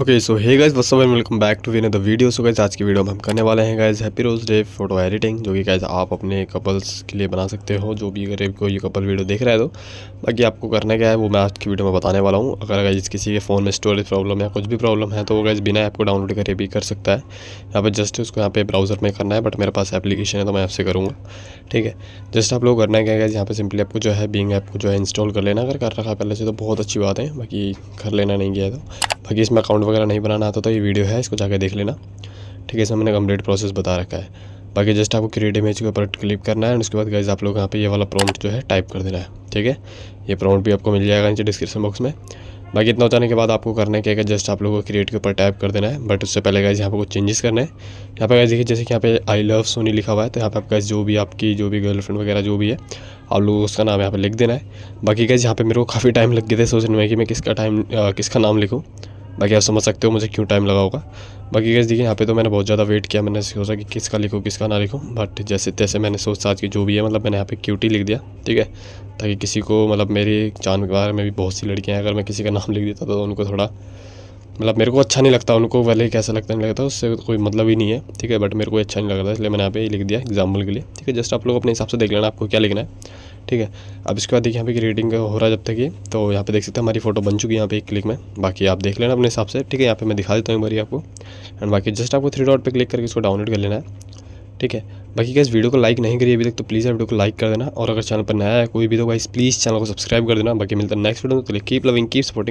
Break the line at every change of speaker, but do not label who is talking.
okay so hey guys welcome back to win the video so guys आज की video में हम करने वाले हैं guys happy rose day photo editing जो कि गाइज आप अपने कपल्स के लिए बना सकते हो जो भी अगर कोई कपल वीडियो देख रहा है तो बाकी आपको करना क्या है वो मैं आज की वीडियो में बताने वाला हूँ अगर गाइज किसी के फ़ोन में स्टोरेज प्रॉब्लम या कुछ भी प्रॉब्लम है तो वो गाइज बिना ऐप को डाउनलोड करे भी कर सकता है यहाँ पर जस्ट उसको यहाँ पे ब्राउज़र में करना है बट मेरे पास एप्लीकेशन है तो मैं आपसे करूँगा ठीक है जस्ट आप लोग करना क्या गाइज यहाँ पर सिंपली आपको जो है बिंग ऐप को जो है इंस्टॉल कर लेना अगर कर रखा पहले से तो बहुत अच्छी बात है बाकी कर लेना नहीं गया तो बाकी इसमें अकाउंट वगैरह नहीं बनाना आता तो ये वीडियो है इसको जाकर देख लेना ठीक है इसमें मैंने कम्प्लीट प्रोसेस बता रखा है बाकी जस्ट आपको क्रिएट इमेज के ऊपर क्लिक करना है उसके बाद गाइज आप लोग यहाँ पे ये वाला प्रॉम्प्ट जो है टाइप कर देना है ठीक है ये प्रॉम्प्ट भी आपको मिल जाएगा नीचे डिस्क्रिप्शन बॉक्स में बाकी इतना उतारने के बाद आपको करना है क्या जस्ट आप लोगों को क्रिएट के ऊपर टाइप कर देना है बट उससे पहले गाइज यहाँ पर कुछ चेंजेस करने हैं यहाँ पर गाइज देखिए जैसे कि यहाँ पे आई लव सोनी लिखा हुआ है तो यहाँ पर आप गाइज जो भी आपकी जो भी गर्लफ्रेंड वगैरह जो भी है आप लोग उसका नाम यहाँ पर लिख देना है बाकी गाइज यहाँ पर मेरे को काफ़ी टाइम लग गया था सोचने में कि मैं किसका टाइम किसका नाम लिखूँ बाकी आप समझ सकते हो मुझे क्यों टाइम लगा होगा बाकी कैसे देखिए यहाँ पे तो मैंने बहुत ज़्यादा वेट किया मैंने सोचा कि किसका लिखूँ किसका ना लिखूँ बट जैसे तैसे मैंने सोच आज कि जो भी है मतलब मैंने यहाँ पे क्यूटी लिख दिया ठीक है ताकि किसी को मतलब मेरी जान के बारे में भी बहुत सी लड़कियाँ हैं अगर मैं किसी का नाम लिख देता तो उनको थोड़ा मतलब मेरे को अच्छा नहीं लगता उनको पहले ही कैसा लगता नहीं लगता उससे कोई मतलब ही नहीं है ठीक है बट मेरे को अच्छा नहीं लग रहा इसलिए मैंने यहाँ पे लिख दिया एग्जाम्पल के लिए ठीक है जस्ट आप लोग अपने हिसाब से देख लेना आपको क्या लिखना है ठीक है अब इसके बाद देखिए यहाँ पे रीडिंग हो रहा है जब तक ये तो यहाँ पे देख सकते हैं हमारी फोटो बन चुकी है यहाँ पे एक क्लिक में बाकी आप देख लेना अपने हिसाब से ठीक है यहाँ पे मैं दिखा देता हूँ एक बारी आपको एंड बाकी जस्ट आपको थ्री डॉट पर क्लिक करके इसको डाउनलोड कर लेना है ठीक है बाकी क्या वीडियो को लाइक नहीं करिए अभी तक तो प्लीज़ वीडियो को लाइक कर देना और अगर चैनल पर नया है कोई भी तो वाइस प्लीज़ चैनल को सब्सक्राइब कर देना बाकी मिलता है नेक्स्ट वीडियो में तो कीप लविंग कीप सपोर्टिंग